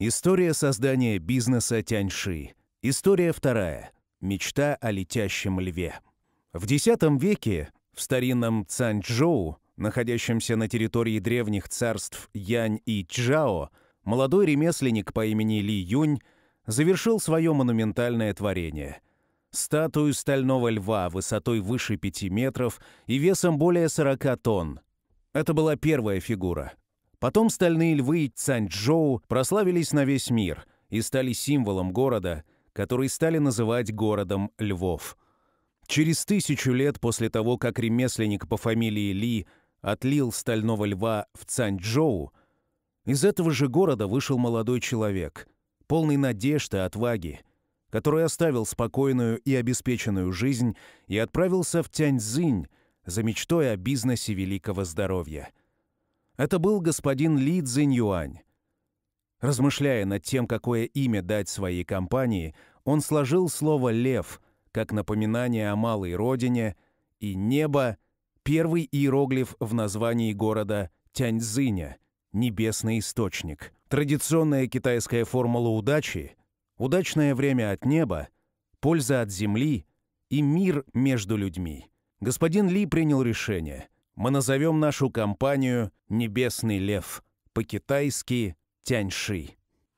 История создания бизнеса Тяньши. История вторая. Мечта о летящем льве. В X веке в старинном Цанчжоу, находящемся на территории древних царств Янь и Чжао, молодой ремесленник по имени Ли Юнь завершил свое монументальное творение. Статую стального льва высотой выше 5 метров и весом более 40 тонн. Это была первая фигура, Потом стальные львы Цанчжоу прославились на весь мир и стали символом города, который стали называть городом львов. Через тысячу лет после того, как ремесленник по фамилии Ли отлил стального льва в Цанчжоу, из этого же города вышел молодой человек, полный надежды и отваги, который оставил спокойную и обеспеченную жизнь и отправился в Тяньцзинь за мечтой о бизнесе великого здоровья. Это был господин Ли Цзиньюань. Размышляя над тем, какое имя дать своей компании, он сложил слово «лев» как напоминание о малой родине и «небо» — первый иероглиф в названии города Тяньцзиня — «небесный источник». Традиционная китайская формула удачи — удачное время от неба, польза от земли и мир между людьми. Господин Ли принял решение — мы назовем нашу компанию «Небесный лев», по-китайски «Тяньши».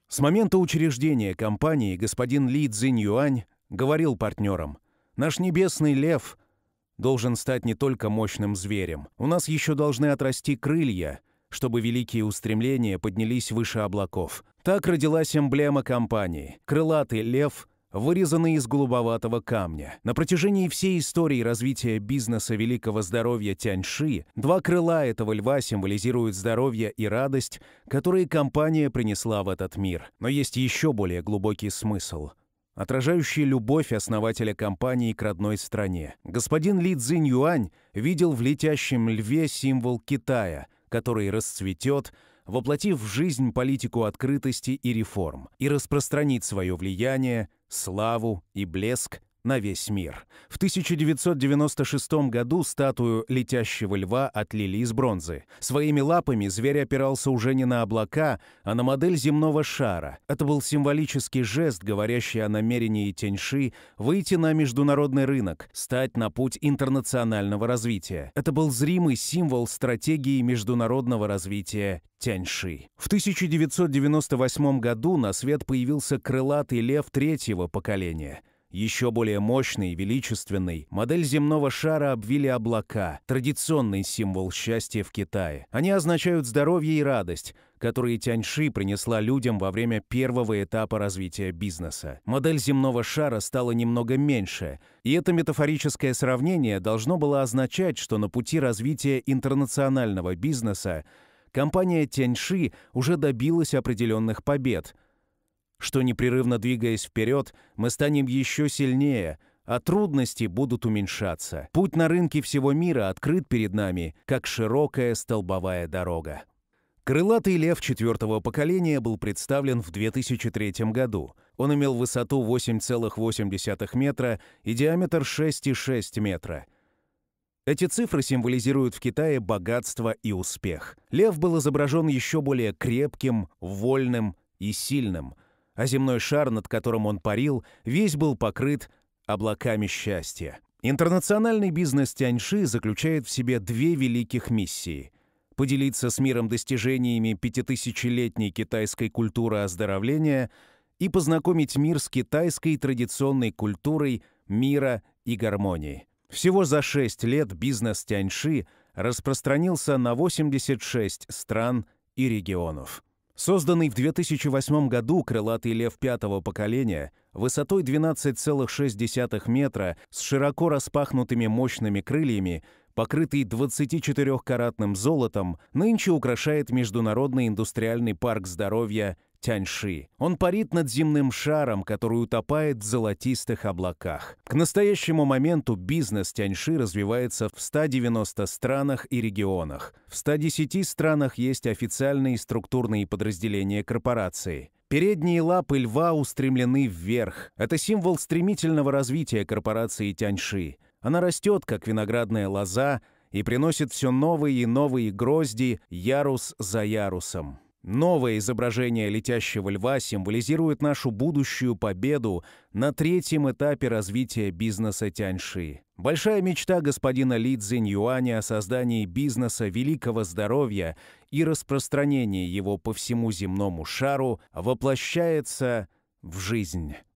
С момента учреждения компании господин Ли Цзиньюань говорил партнерам, «Наш небесный лев должен стать не только мощным зверем. У нас еще должны отрасти крылья, чтобы великие устремления поднялись выше облаков». Так родилась эмблема компании – крылатый лев вырезанный из голубоватого камня. На протяжении всей истории развития бизнеса великого здоровья Тяньши два крыла этого льва символизируют здоровье и радость, которые компания принесла в этот мир. Но есть еще более глубокий смысл – отражающий любовь основателя компании к родной стране. Господин Ли Цзинь Юань видел в летящем льве символ Китая, который расцветет – воплотив в жизнь политику открытости и реформ, и распространить свое влияние, славу и блеск на весь мир. В 1996 году статую летящего льва отлили из бронзы. Своими лапами зверь опирался уже не на облака, а на модель земного шара. Это был символический жест, говорящий о намерении Тяньши выйти на международный рынок, стать на путь интернационального развития. Это был зримый символ стратегии международного развития Тяньши. В 1998 году на свет появился крылатый лев третьего поколения – еще более мощной, величественный модель земного шара обвили облака, традиционный символ счастья в Китае. Они означают здоровье и радость, которые Тяньши принесла людям во время первого этапа развития бизнеса. Модель земного шара стала немного меньше, и это метафорическое сравнение должно было означать, что на пути развития интернационального бизнеса компания Тяньши уже добилась определенных побед, что, непрерывно двигаясь вперед, мы станем еще сильнее, а трудности будут уменьшаться. Путь на рынке всего мира открыт перед нами, как широкая столбовая дорога. Крылатый лев четвертого поколения был представлен в 2003 году. Он имел высоту 8,8 метра и диаметр 6,6 метра – эти цифры символизируют в Китае богатство и успех. Лев был изображен еще более крепким, вольным и сильным – а земной шар, над которым он парил, весь был покрыт облаками счастья. Интернациональный бизнес Тяньши заключает в себе две великих миссии – поделиться с миром достижениями пятитысячелетней китайской культуры оздоровления и познакомить мир с китайской традиционной культурой мира и гармонии. Всего за шесть лет бизнес Тяньши распространился на 86 стран и регионов. Созданный в 2008 году крылатый лев пятого поколения высотой 12,6 метра с широко распахнутыми мощными крыльями, покрытый 24-каратным золотом, нынче украшает Международный индустриальный парк здоровья Тяньши. Он парит над земным шаром, который утопает в золотистых облаках. К настоящему моменту бизнес Тяньши развивается в 190 странах и регионах. В 110 странах есть официальные структурные подразделения корпорации – Передние лапы льва устремлены вверх. Это символ стремительного развития корпорации Тяньши. Она растет, как виноградная лоза, и приносит все новые и новые грозди ярус за ярусом. Новое изображение летящего льва символизирует нашу будущую победу на третьем этапе развития бизнеса Тяньши. Большая мечта господина Ли Юаня о создании бизнеса великого здоровья и распространении его по всему земному шару воплощается в жизнь.